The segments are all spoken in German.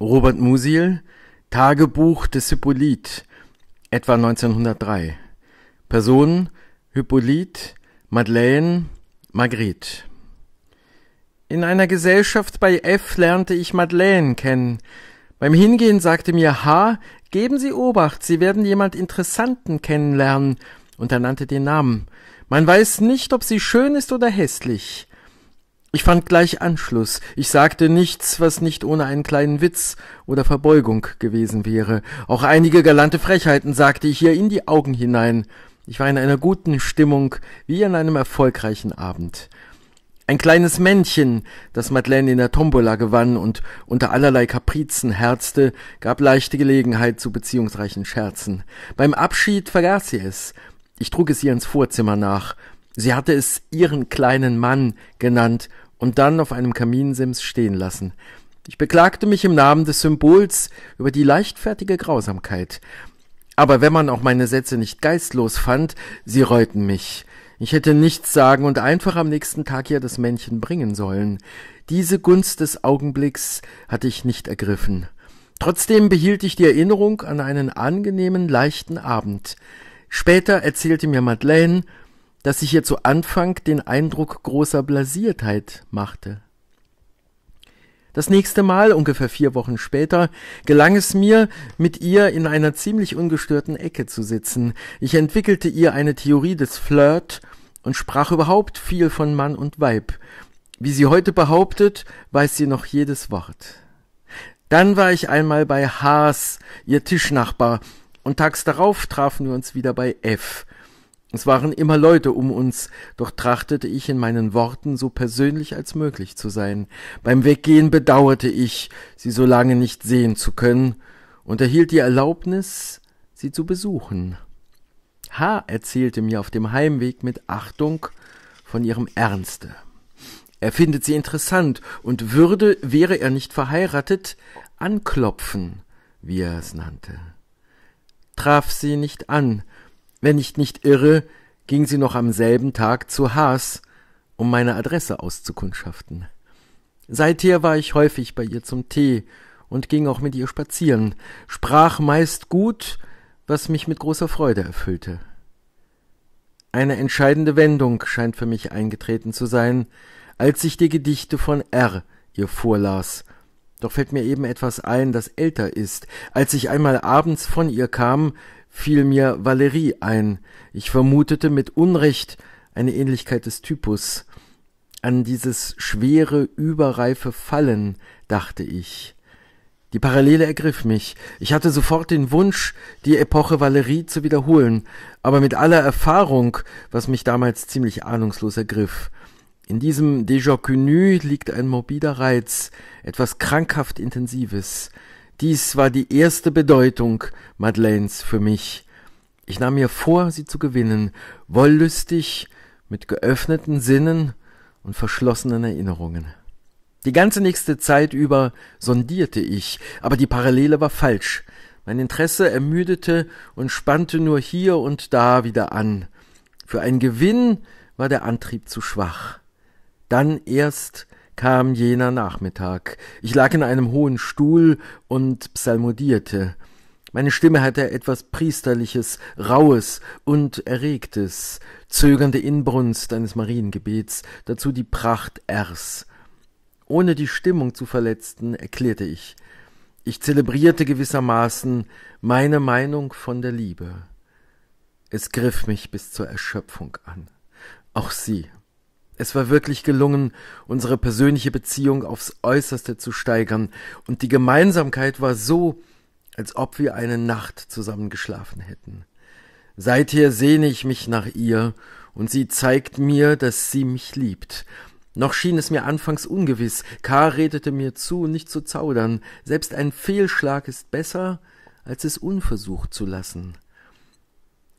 Robert Musil, Tagebuch des Hippolyt, etwa 1903. Personen Hippolyt, Madeleine, Margret. In einer Gesellschaft bei F lernte ich Madeleine kennen. Beim Hingehen sagte mir H, geben Sie Obacht, Sie werden jemand Interessanten kennenlernen, und er nannte den Namen. Man weiß nicht, ob sie schön ist oder hässlich. Ich fand gleich Anschluss. Ich sagte nichts, was nicht ohne einen kleinen Witz oder Verbeugung gewesen wäre. Auch einige galante Frechheiten sagte ich ihr in die Augen hinein. Ich war in einer guten Stimmung, wie an einem erfolgreichen Abend. Ein kleines Männchen, das Madeleine in der Tombola gewann und unter allerlei Kaprizen herzte, gab leichte Gelegenheit zu beziehungsreichen Scherzen. Beim Abschied vergaß sie es. Ich trug es ihr ins Vorzimmer nach. Sie hatte es ihren kleinen Mann genannt und dann auf einem Kaminsims stehen lassen. Ich beklagte mich im Namen des Symbols über die leichtfertige Grausamkeit. Aber wenn man auch meine Sätze nicht geistlos fand, sie reuten mich. Ich hätte nichts sagen und einfach am nächsten Tag ihr das Männchen bringen sollen. Diese Gunst des Augenblicks hatte ich nicht ergriffen. Trotzdem behielt ich die Erinnerung an einen angenehmen, leichten Abend. Später erzählte mir Madeleine, dass ich ihr zu Anfang den Eindruck großer Blasiertheit machte. Das nächste Mal, ungefähr vier Wochen später, gelang es mir, mit ihr in einer ziemlich ungestörten Ecke zu sitzen. Ich entwickelte ihr eine Theorie des Flirt und sprach überhaupt viel von Mann und Weib. Wie sie heute behauptet, weiß sie noch jedes Wort. Dann war ich einmal bei Haas, ihr Tischnachbar, und tags darauf trafen wir uns wieder bei F. Es waren immer Leute um uns, doch trachtete ich in meinen Worten so persönlich als möglich zu sein. Beim Weggehen bedauerte ich, sie so lange nicht sehen zu können, und erhielt die Erlaubnis, sie zu besuchen. H. erzählte mir auf dem Heimweg mit Achtung von ihrem Ernste. Er findet sie interessant und würde, wäre er nicht verheiratet, anklopfen, wie er es nannte. Traf sie nicht an, wenn ich nicht irre, ging sie noch am selben Tag zu Haas, um meine Adresse auszukundschaften. Seither war ich häufig bei ihr zum Tee und ging auch mit ihr spazieren, sprach meist gut, was mich mit großer Freude erfüllte. Eine entscheidende Wendung scheint für mich eingetreten zu sein, als ich die Gedichte von R ihr vorlas. Doch fällt mir eben etwas ein, das älter ist. Als ich einmal abends von ihr kam, fiel mir Valerie ein. Ich vermutete mit Unrecht eine Ähnlichkeit des Typus. An dieses schwere, überreife Fallen dachte ich. Die Parallele ergriff mich. Ich hatte sofort den Wunsch, die Epoche Valerie zu wiederholen, aber mit aller Erfahrung, was mich damals ziemlich ahnungslos ergriff. In diesem Déjà connu liegt ein morbider Reiz, etwas krankhaft Intensives. Dies war die erste Bedeutung Madeleines für mich. Ich nahm mir vor, sie zu gewinnen, wollüstig, mit geöffneten Sinnen und verschlossenen Erinnerungen. Die ganze nächste Zeit über sondierte ich, aber die Parallele war falsch. Mein Interesse ermüdete und spannte nur hier und da wieder an. Für einen Gewinn war der Antrieb zu schwach. Dann erst kam jener Nachmittag. Ich lag in einem hohen Stuhl und psalmodierte. Meine Stimme hatte etwas Priesterliches, Rauhes und Erregtes, zögernde Inbrunst eines Mariengebets, dazu die Pracht Ers. Ohne die Stimmung zu verletzen, erklärte ich. Ich zelebrierte gewissermaßen meine Meinung von der Liebe. Es griff mich bis zur Erschöpfung an. Auch sie es war wirklich gelungen, unsere persönliche Beziehung aufs äußerste zu steigern, und die Gemeinsamkeit war so, als ob wir eine Nacht zusammen geschlafen hätten. Seither sehne ich mich nach ihr, und sie zeigt mir, dass sie mich liebt. Noch schien es mir anfangs ungewiss, K. redete mir zu, nicht zu zaudern, selbst ein Fehlschlag ist besser, als es unversucht zu lassen.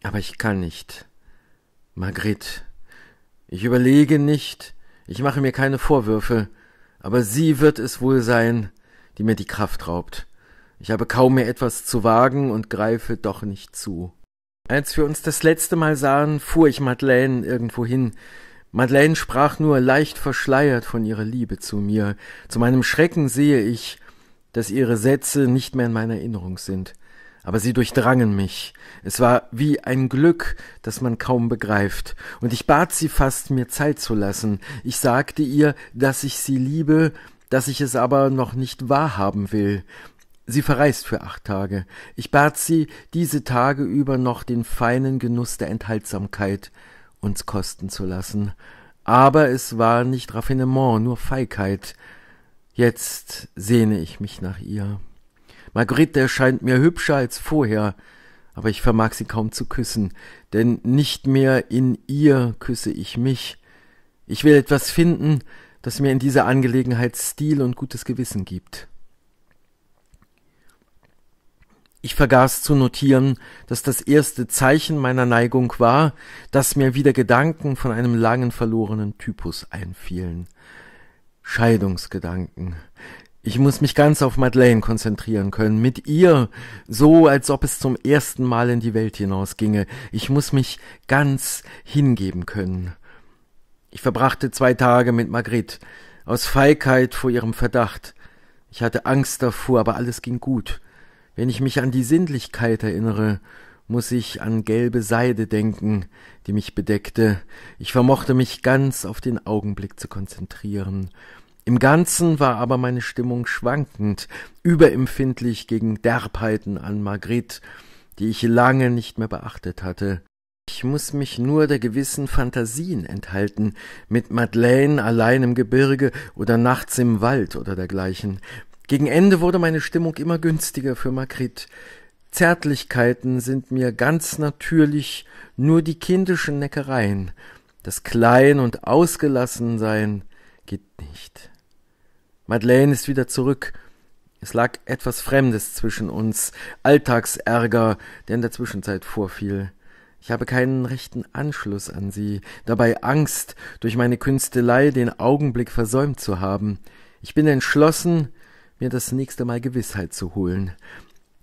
Aber ich kann nicht. Margret, ich überlege nicht, ich mache mir keine Vorwürfe, aber sie wird es wohl sein, die mir die Kraft raubt. Ich habe kaum mehr etwas zu wagen und greife doch nicht zu. Als wir uns das letzte Mal sahen, fuhr ich Madeleine irgendwo hin. Madeleine sprach nur leicht verschleiert von ihrer Liebe zu mir. Zu meinem Schrecken sehe ich, dass ihre Sätze nicht mehr in meiner Erinnerung sind aber sie durchdrangen mich. Es war wie ein Glück, das man kaum begreift, und ich bat sie fast, mir Zeit zu lassen. Ich sagte ihr, dass ich sie liebe, dass ich es aber noch nicht wahrhaben will. Sie verreist für acht Tage. Ich bat sie, diese Tage über noch den feinen Genuss der Enthaltsamkeit uns kosten zu lassen. Aber es war nicht Raffinement, nur Feigheit. Jetzt sehne ich mich nach ihr. Margarete erscheint mir hübscher als vorher, aber ich vermag sie kaum zu küssen, denn nicht mehr in ihr küsse ich mich. Ich will etwas finden, das mir in dieser Angelegenheit Stil und gutes Gewissen gibt. Ich vergaß zu notieren, dass das erste Zeichen meiner Neigung war, dass mir wieder Gedanken von einem langen verlorenen Typus einfielen. Scheidungsgedanken. Ich muss mich ganz auf Madeleine konzentrieren können, mit ihr, so als ob es zum ersten Mal in die Welt hinaus ginge. Ich muss mich ganz hingeben können. Ich verbrachte zwei Tage mit Margret, aus Feigheit vor ihrem Verdacht. Ich hatte Angst davor, aber alles ging gut. Wenn ich mich an die Sinnlichkeit erinnere, muss ich an gelbe Seide denken, die mich bedeckte. Ich vermochte mich ganz auf den Augenblick zu konzentrieren. Im Ganzen war aber meine Stimmung schwankend, überempfindlich gegen Derbheiten an Margret, die ich lange nicht mehr beachtet hatte. Ich muß mich nur der gewissen Phantasien enthalten, mit Madeleine allein im Gebirge oder nachts im Wald oder dergleichen. Gegen Ende wurde meine Stimmung immer günstiger für Margret. Zärtlichkeiten sind mir ganz natürlich nur die kindischen Neckereien. Das Klein und Ausgelassensein geht nicht. Madeleine ist wieder zurück. Es lag etwas Fremdes zwischen uns, Alltagsärger, der in der Zwischenzeit vorfiel. Ich habe keinen rechten Anschluss an sie, dabei Angst, durch meine Künstelei den Augenblick versäumt zu haben. Ich bin entschlossen, mir das nächste Mal Gewissheit zu holen.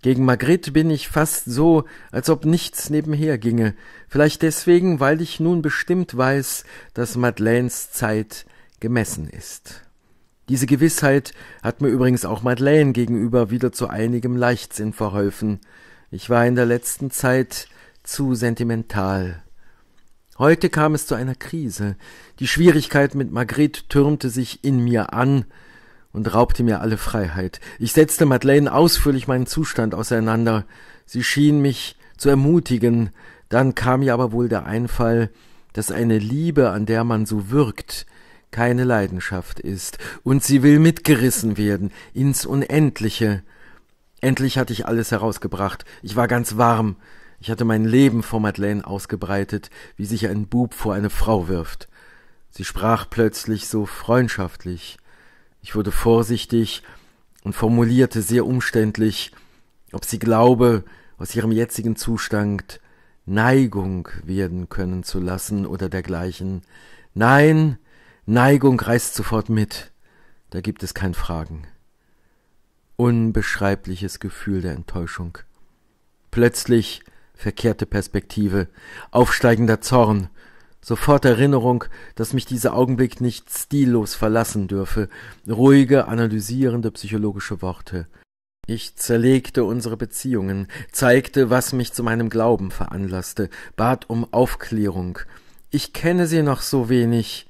Gegen Margret bin ich fast so, als ob nichts nebenher ginge, vielleicht deswegen, weil ich nun bestimmt weiß, dass Madeleines Zeit gemessen ist. Diese Gewissheit hat mir übrigens auch Madeleine gegenüber wieder zu einigem Leichtsinn verholfen. Ich war in der letzten Zeit zu sentimental. Heute kam es zu einer Krise. Die Schwierigkeit mit Margret türmte sich in mir an und raubte mir alle Freiheit. Ich setzte Madeleine ausführlich meinen Zustand auseinander. Sie schien mich zu ermutigen. Dann kam mir aber wohl der Einfall, dass eine Liebe, an der man so wirkt, keine Leidenschaft ist, und sie will mitgerissen werden ins Unendliche. Endlich hatte ich alles herausgebracht, ich war ganz warm, ich hatte mein Leben vor Madeleine ausgebreitet, wie sich ein Bub vor eine Frau wirft. Sie sprach plötzlich so freundschaftlich. Ich wurde vorsichtig und formulierte sehr umständlich, ob sie glaube, aus ihrem jetzigen Zustand Neigung werden können zu lassen oder dergleichen. Nein, Neigung reißt sofort mit. Da gibt es kein Fragen. Unbeschreibliches Gefühl der Enttäuschung. Plötzlich verkehrte Perspektive, aufsteigender Zorn, sofort Erinnerung, dass mich dieser Augenblick nicht stillos verlassen dürfe, ruhige, analysierende psychologische Worte. Ich zerlegte unsere Beziehungen, zeigte, was mich zu meinem Glauben veranlasste, bat um Aufklärung. Ich kenne sie noch so wenig,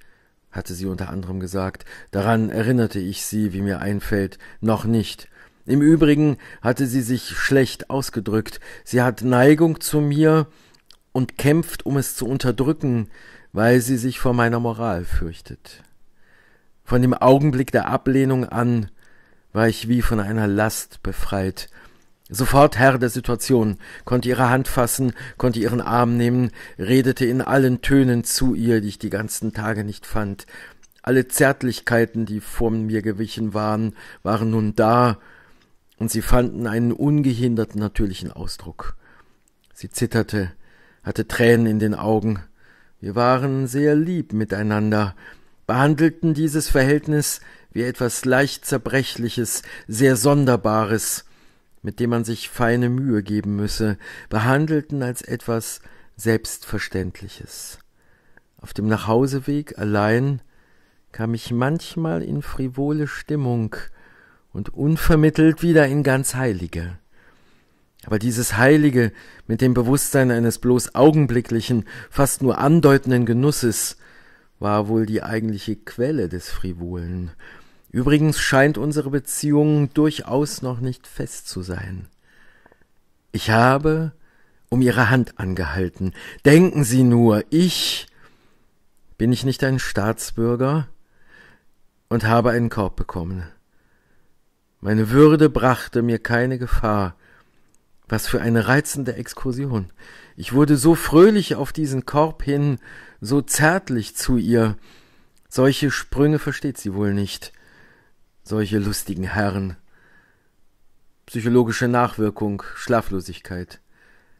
hatte sie unter anderem gesagt, daran erinnerte ich sie, wie mir einfällt, noch nicht. Im übrigen hatte sie sich schlecht ausgedrückt, sie hat Neigung zu mir und kämpft, um es zu unterdrücken, weil sie sich vor meiner Moral fürchtet. Von dem Augenblick der Ablehnung an war ich wie von einer Last befreit, Sofort Herr der Situation, konnte ihre Hand fassen, konnte ihren Arm nehmen, redete in allen Tönen zu ihr, die ich die ganzen Tage nicht fand. Alle Zärtlichkeiten, die vor mir gewichen waren, waren nun da, und sie fanden einen ungehinderten natürlichen Ausdruck. Sie zitterte, hatte Tränen in den Augen. Wir waren sehr lieb miteinander, behandelten dieses Verhältnis wie etwas leicht Zerbrechliches, sehr Sonderbares, mit dem man sich feine Mühe geben müsse, behandelten als etwas Selbstverständliches. Auf dem Nachhauseweg allein kam ich manchmal in frivole Stimmung und unvermittelt wieder in ganz Heilige. Aber dieses Heilige mit dem Bewusstsein eines bloß augenblicklichen, fast nur andeutenden Genusses war wohl die eigentliche Quelle des Frivolen, Übrigens scheint unsere Beziehung durchaus noch nicht fest zu sein. Ich habe um Ihre Hand angehalten. Denken Sie nur, ich bin ich nicht ein Staatsbürger und habe einen Korb bekommen. Meine Würde brachte mir keine Gefahr. Was für eine reizende Exkursion. Ich wurde so fröhlich auf diesen Korb hin, so zärtlich zu ihr. Solche Sprünge versteht sie wohl nicht. Solche lustigen Herren. Psychologische Nachwirkung, Schlaflosigkeit.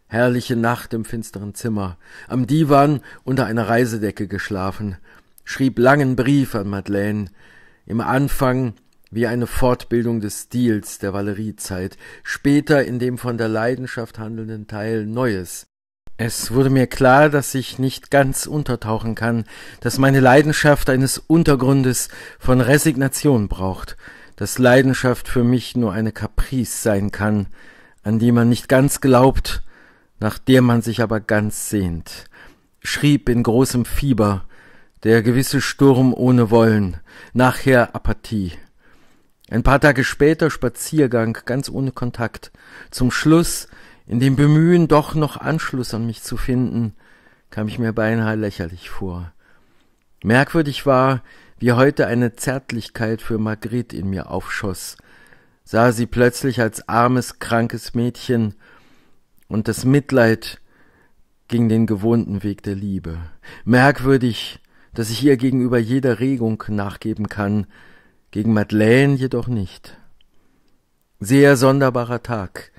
Herrliche Nacht im finsteren Zimmer, am Divan unter einer Reisedecke geschlafen, schrieb langen Brief an Madeleine, im Anfang wie eine Fortbildung des Stils der Valeriezeit, später in dem von der Leidenschaft handelnden Teil Neues, es wurde mir klar, dass ich nicht ganz untertauchen kann, dass meine Leidenschaft eines Untergrundes von Resignation braucht, dass Leidenschaft für mich nur eine Caprice sein kann, an die man nicht ganz glaubt, nach der man sich aber ganz sehnt, schrieb in großem Fieber, der gewisse Sturm ohne Wollen, nachher Apathie. Ein paar Tage später Spaziergang, ganz ohne Kontakt, zum Schluss in dem Bemühen, doch noch Anschluss an mich zu finden, kam ich mir beinahe lächerlich vor. Merkwürdig war, wie heute eine Zärtlichkeit für Margret in mir aufschoss, sah sie plötzlich als armes, krankes Mädchen, und das Mitleid ging den gewohnten Weg der Liebe. Merkwürdig, dass ich ihr gegenüber jeder Regung nachgeben kann, gegen Madeleine jedoch nicht. Sehr sonderbarer Tag.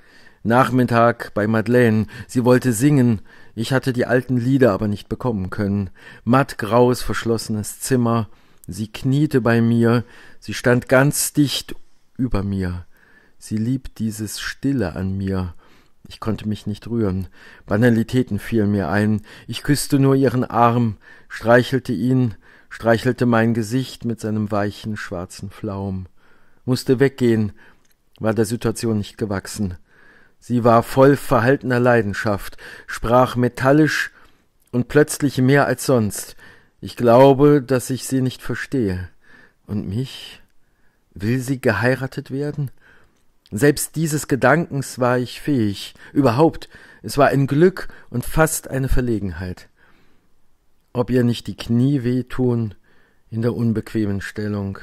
Nachmittag bei Madeleine. Sie wollte singen. Ich hatte die alten Lieder aber nicht bekommen können. Mattgraues, verschlossenes Zimmer. Sie kniete bei mir. Sie stand ganz dicht über mir. Sie liebt dieses Stille an mir. Ich konnte mich nicht rühren. Banalitäten fielen mir ein. Ich küsste nur ihren Arm, streichelte ihn, streichelte mein Gesicht mit seinem weichen, schwarzen Flaum. Musste weggehen, war der Situation nicht gewachsen. Sie war voll verhaltener Leidenschaft, sprach metallisch und plötzlich mehr als sonst. Ich glaube, dass ich sie nicht verstehe. Und mich? Will sie geheiratet werden? Selbst dieses Gedankens war ich fähig. Überhaupt, es war ein Glück und fast eine Verlegenheit. Ob ihr nicht die Knie wehtun in der unbequemen Stellung,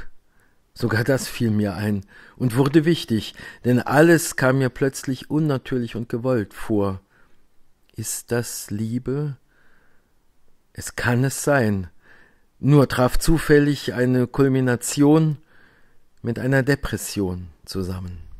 Sogar das fiel mir ein und wurde wichtig, denn alles kam mir plötzlich unnatürlich und gewollt vor. Ist das Liebe? Es kann es sein. Nur traf zufällig eine Kulmination mit einer Depression zusammen.